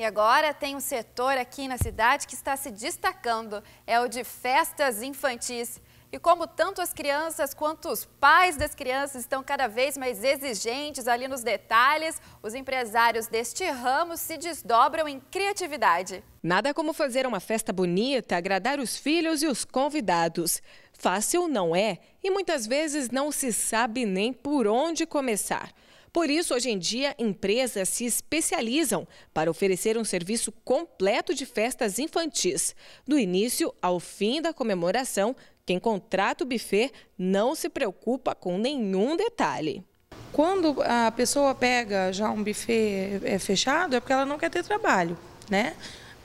E agora tem um setor aqui na cidade que está se destacando, é o de festas infantis. E como tanto as crianças quanto os pais das crianças estão cada vez mais exigentes ali nos detalhes, os empresários deste ramo se desdobram em criatividade. Nada como fazer uma festa bonita, agradar os filhos e os convidados. Fácil não é e muitas vezes não se sabe nem por onde começar. Por isso, hoje em dia, empresas se especializam para oferecer um serviço completo de festas infantis. Do início ao fim da comemoração, quem contrata o buffet não se preocupa com nenhum detalhe. Quando a pessoa pega já um buffet é, é fechado, é porque ela não quer ter trabalho, né?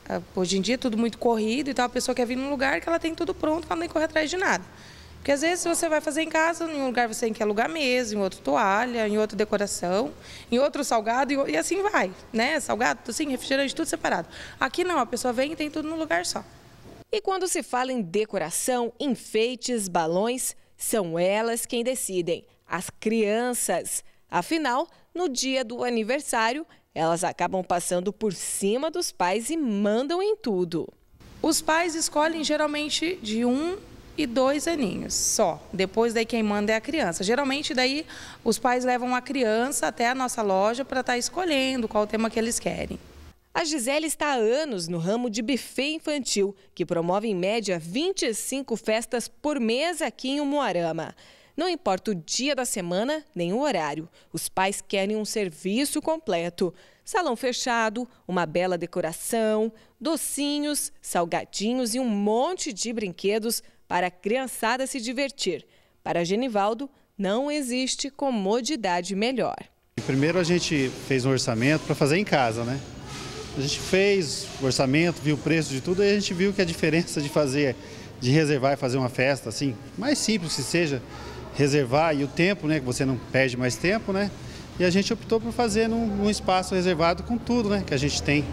Ah, hoje em dia é tudo muito corrido e tal, a pessoa quer vir num lugar que ela tem tudo pronto, ela não corre correr atrás de nada. Porque às vezes você vai fazer em casa, em um lugar você tem que alugar mesa, em outro toalha, em outro decoração, em outro salgado e assim vai, né? Salgado, assim, refrigerante, tudo separado. Aqui não, a pessoa vem e tem tudo num lugar só. E quando se fala em decoração, enfeites, balões, são elas quem decidem, as crianças. Afinal, no dia do aniversário, elas acabam passando por cima dos pais e mandam em tudo. Os pais escolhem geralmente de um e dois aninhos só. Depois daí quem manda é a criança. Geralmente daí os pais levam a criança até a nossa loja para estar tá escolhendo qual tema que eles querem. A Gisele está há anos no ramo de buffet infantil, que promove em média 25 festas por mês aqui em Umuarama. Não importa o dia da semana nem o horário, os pais querem um serviço completo. Salão fechado, uma bela decoração, docinhos, salgadinhos e um monte de brinquedos para a criançada se divertir. Para Genivaldo, não existe comodidade melhor. Primeiro a gente fez um orçamento para fazer em casa, né? A gente fez o orçamento, viu o preço de tudo e a gente viu que a diferença de fazer, de reservar e fazer uma festa, assim, mais simples que seja, reservar e o tempo, né? Que você não perde mais tempo, né? E a gente optou por fazer num, num espaço reservado com tudo, né? Que a gente tem.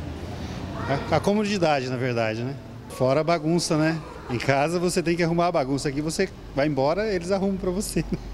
A, a comodidade, na verdade, né? Fora a bagunça, né? Em casa você tem que arrumar a bagunça aqui, você vai embora, eles arrumam para você. Né?